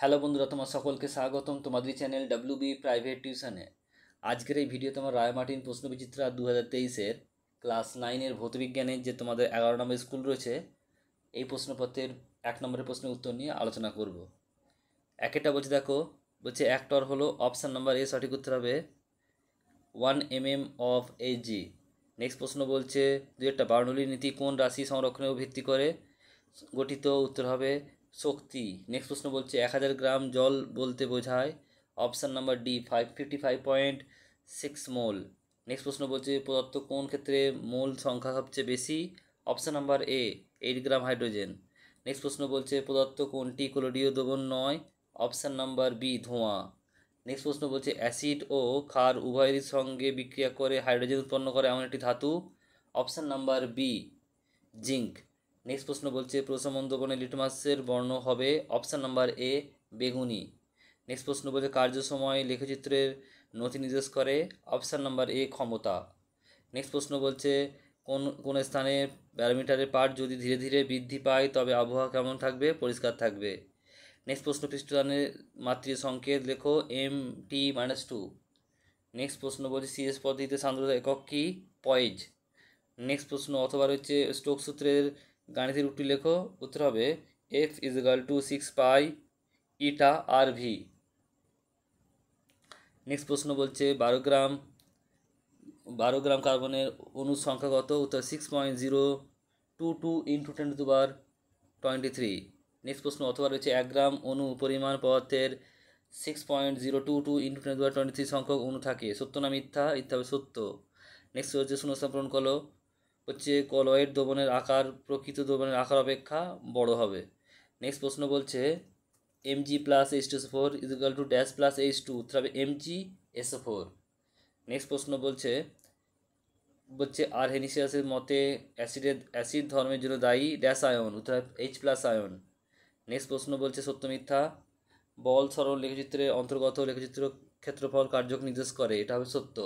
hello বন্ধুরা তোমার সকলকে স্বাগতম তোমাদের চ্যানেল ডাব্লিউ বি প্রাইভেট টিউশনে আজকের এই ভিডিও তোমার রায় মার্টিন প্রশ্ন বিচিত্রা দু হাজার তেইশের ক্লাস নাইনের ভৌতবিজ্ঞানের যে তোমাদের এগারো নম্বর স্কুল রয়েছে এই প্রশ্নপত্রের এক নম্বরের প্রশ্নের উত্তর নিয়ে আলোচনা করব একেটা বলছে দেখো বলছে অ্যাক্টর হলো অপশান নাম্বার এ সঠিক উত্তর হবে one M M of A G next প্রশ্ন বলছে দু একটা বার্নলি নীতি কোন রাশি সংরক্ষণের ভিত্তি করে গঠিত উত্তর হবে শক্তি নেক্সট প্রশ্ন বলছে এক হাজার গ্রাম জল বলতে বোঝায় option number D five fifty five point six mole next প্রশ্ন বলছে পদার্থ কোন ক্ষেত্রে মোল সংখ্যা সবচেয়ে বেশি option number A eight gram hydrogen next প্রশ্ন বলছে পদার্থ কোনটি ক্লোরীয় দ্রবণ নয় অপশান নাম্বার বি ধোঁয়া নেক্সট প্রশ্ন বলছে অ্যাসিড ও ক্ষার উভয়ের সঙ্গে বিক্রিয়া করে হাইড্রোজেন উৎপন্ন করে এমন একটি ধাতু option number B zinc next প্রশ্ন বলছে প্রশমন্ধকোণে লিটমাসের বর্ণ হবে অপশান নাম্বার এ বেগুনি নেক্সট প্রশ্ন বলছে কার্য সময় লেখচিত্রের নথি নির্দেশ করে অপশান নাম্বার এ ক্ষমতা নেক্সট প্রশ্ন বলছে কোন কোন স্থানে ব্যারোমিটারের পাট যদি ধীরে ধীরে বৃদ্ধি পায় তবে আবহাওয়া কেমন থাকবে পরিষ্কার থাকবে নেক্সট প্রশ্ন পৃষ্ঠদানের মাতৃ সংকেত লেখো M T minus two next প্রশ্ন বলছে সিএস পদ্ধতিতে সান্দ্রতা একক কি পয়েজ নেক্সট প্রশ্ন অথবা রয়েছে স্টোক সূত্রের গাণিতিক রূপটি লেখো উত্তর হবে X is equal to six pi eta R V next প্রশ্ন বলছে বারো গ্রাম বারো গ্রাম কার্বনের অনু সংখ্যা কত উত্তর six point zero two two into ten to বার টোয়েন্টি থ্রি নেক্সট প্রশ্ন অথবা রয়েছে এক গ্রাম অনু পরিমাণ পদার্থের six point zero two two into ten to বার টোয়েন্টি থ্রি সংখ্যক অনু থাকে সত্য না মিথ্যা ইত্যা হবে সত্য নেক্সট হচ্ছে শূন্যস্থান পূরণ করলো হচ্ছে কলয়ের দোবনের আকার প্রকৃত দোবনের আকার অপেক্ষা বড় হবে নেক্সট প্রশ্ন বলছে M G plus H two four is equal to dash plus H two উত্তর হবে M G S four next প্রশ্ন বলছে বলছে আর হেনিসিয়াসের মতে অ্যাসিডের অ্যাসিড ধর্মের জন্য দায়ী ড্যাশ আয়ন উত্তর এইচ প্লাস আয়ন নেক্সট প্রশ্ন বলছে সত্য মিথ্যা বল সরল লেখচিত্রের অন্তর্গত লেখচিত্র ক্ষেত্রফল কার্যক নির্দেশ করে এটা হবে সত্য